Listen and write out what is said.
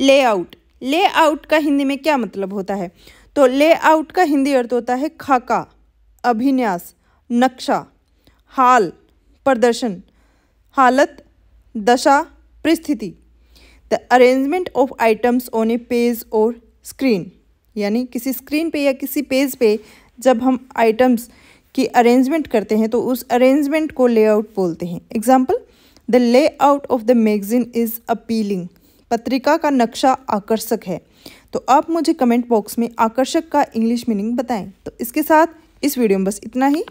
layout layout का हिंदी में क्या मतलब होता है तो लेआउट का हिंदी अर्थ होता है खाका अभिन्यास नक्शा हाल प्रदर्शन हालत दशा परिस्थिति the arrangement of items on a page और स्क्रीन यानी किसी स्क्रीन पे या किसी पेज पे जब हम आइटम्स की अरेंजमेंट करते हैं तो उस अरेंजमेंट को लेआउट बोलते हैं example the layout of the magazine is appealing पत्रिका का नक्शा आकर्षक है तो आप मुझे कमेंट बॉक्स में आकर्षक का इंग्लिश मीनिंग बताएं तो इसके साथ इस वीडियो में बस इतना ही